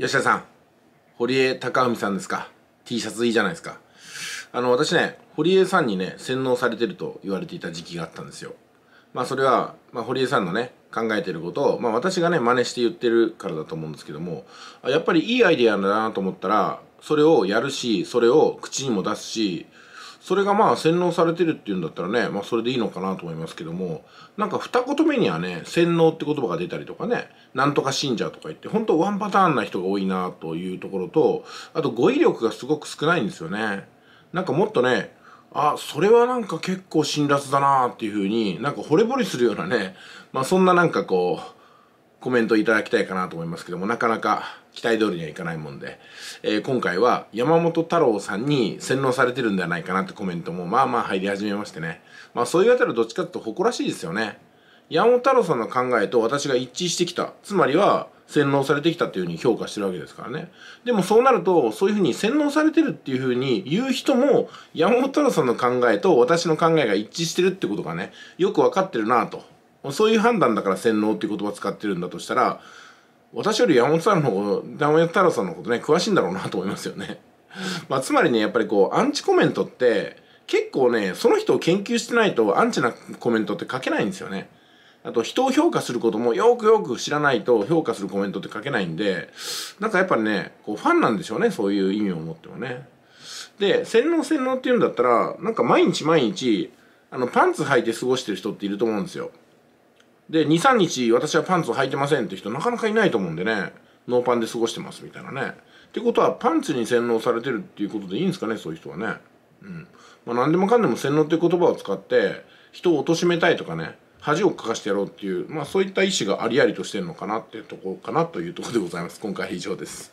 吉田さん、堀江貴文さんですか ?T シャツいいじゃないですか。あの、私ね、堀江さんにね、洗脳されてると言われていた時期があったんですよ。まあそれは、まあ、堀江さんのね、考えてることを、まあ私がね、真似して言ってるからだと思うんですけども、やっぱりいいアイデアだなと思ったら、それをやるし、それを口にも出すし、それがまあ洗脳されてるっていうんだったらね、まあそれでいいのかなと思いますけども、なんか二言目にはね、洗脳って言葉が出たりとかね、なんとか信者とか言って、本当ワンパターンな人が多いなというところと、あと語彙力がすごく少ないんですよね。なんかもっとね、あ、それはなんか結構辛辣だなっていうふうに、なんか惚れ惚れするようなね、まあそんななんかこう、コメントいただきたいかなと思いますけども、なかなか期待通りにはいかないもんで、えー、今回は山本太郎さんに洗脳されてるんではないかなってコメントもまあまあ入り始めましてね。まあそういうあたりはどっちかというと誇らしいですよね。山本太郎さんの考えと私が一致してきた。つまりは洗脳されてきたっていうふうに評価してるわけですからね。でもそうなると、そういうふうに洗脳されてるっていうふうに言う人も、山本太郎さんの考えと私の考えが一致してるってことがね、よくわかってるなとそういう判断だから洗脳っていう言葉使ってるんだとしたら私より山本太郎の方山本太郎さんのことね詳しいんだろうなと思いますよね。まあ、つまりねやっぱりこうアンチコメントって結構ねその人を研究してないとアンチなコメントって書けないんですよね。あと人を評価することもよくよく知らないと評価するコメントって書けないんでなんかやっぱりねこうファンなんでしょうねそういう意味を持ってもね。で洗脳洗脳っていうんだったらなんか毎日毎日あのパンツ履いて過ごしてる人っていると思うんですよ。で23日私はパンツを履いてませんって人なかなかいないと思うんでねノーパンで過ごしてますみたいなねってことはパンツに洗脳されてるっていうことでいいんですかねそういう人はねうんまあ何でもかんでも洗脳っていう言葉を使って人を貶めたいとかね恥をかかしてやろうっていうまあそういった意思がありありとしてるのかなっていうとこかなというとこでございます今回は以上です